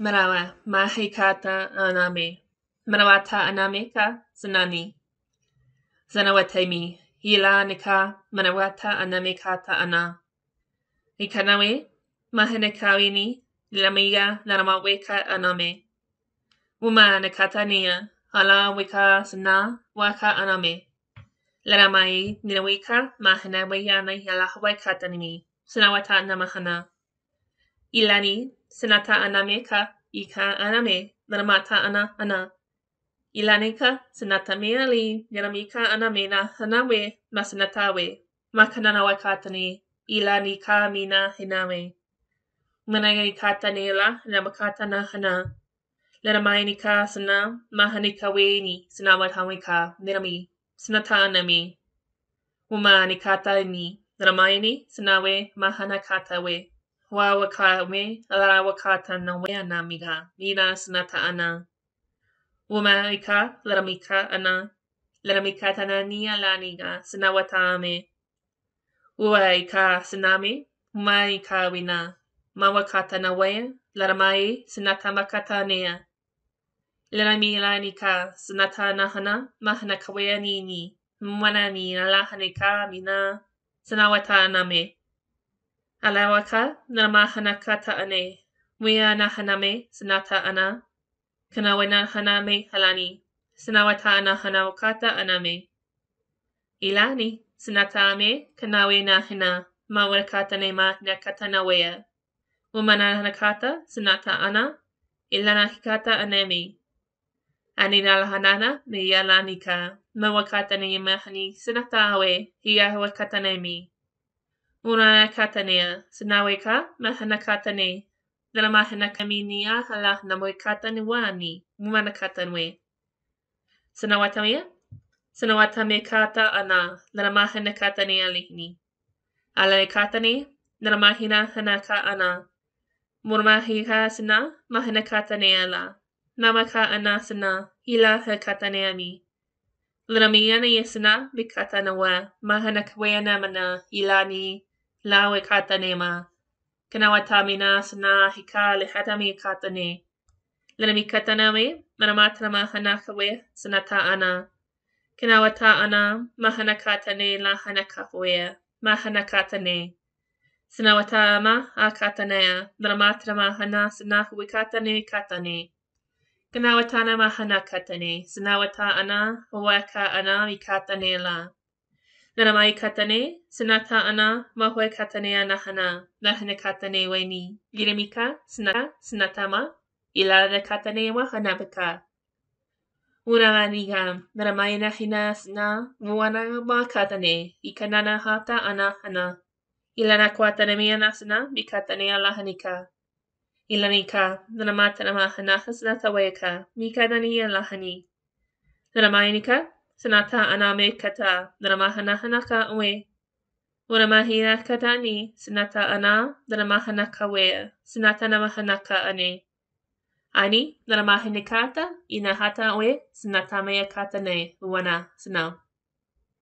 Marawa mahekata aname. Marawata anameka zanani. Zanawataimi hila nika manawata anamekata ana. Ikanawe mahenekawini lamiga naramaweka aname. Uma nakata nia hala weka sana waka aname. Laramai nilaweka mahenawe yana yalahawaikata nimi. Sanawata namahana. Ilani sinata ana me ka i ka ana me lana mata ana ana. I lane ka sinata me ali nera mi ka ana me na hana we ma sinata we. Ma ka nana wa katani i lani ka mi na hina we. Mana ngai kata ne la nera ma kata na hana. Lera mai ni ka sana ma hani ka we ni sinawa tawe ka nera mi sinata ana me. Uma ni kata ni nera mai ni sinawe ma hana kata we. Wawakame larawakata na na miga, minas nata ana. Wumaika laramika ana, laramikata na nia laniga, sinawatame. Waika wa maika wina, mawakata na wea, laramai sinatamakata nea. Laramila lanika, sinata nahana, mahana kawea nini, mwanani na lahanika mina, sinawata name. Alawa ka na haname Alawaka namahanakataane, wianahaname sanata'ana, kanawenahaname halani, hana na ta sanawata'ana hanawakata'aname. Ilani sanata'ame kanawenahina, mawakatanema nakatanawea. Womananakata sanata'ana, ilanahikata anemi. Aninalahanana meyalanika, mawakataneyemahani sanata'awe, hiyawakatanemi. Urana katanea, sinaweka, mahana katane, dela mahana kaminia, hala namoi katanewani, mumana katanwe. Sinawatamea, sinawatame kata ana, dela mahana katanea lihni. Ala katane, dela mahina hanaka ana. Murmahiha sina, mahana katanea la. Namaka ana sina, ila ha kataneami. Linamiana yesina, bikatanawa, mahana mana ilani lawe katanema, kanawataminas na hikale hatami katane. Lenami kataname, manamatana mahanakawe, sanata ana. Kanawata ana, mahanakatane la hanakafwea, mahanakatane. Sanawatama akatanea, manamatana mahanas na huikatane katane. Kanawatana mahanakatane, sanawata ana, huaka ana, mikatane la. Naramai katane, sanata ana, mahue katane anahana, nahana katane weni, giremika, sanata, sanatama, ilada katane wahanabaka. Unaranigam, naramai nahina sana, muana ma katane, ikanana hata hana Ilana kuatanemi anasana, bikatane alahanika. Ilanika, naramata namahana, sanata weka, mikadani alahani. Naramayanika, Sanata aname kata dramahanahanaka we. Uramahira katani sanata ana dramahanaka wea. Sanata namahanaka ane. Ani dramahanikata inahata we sanata mea ne. wana Sina.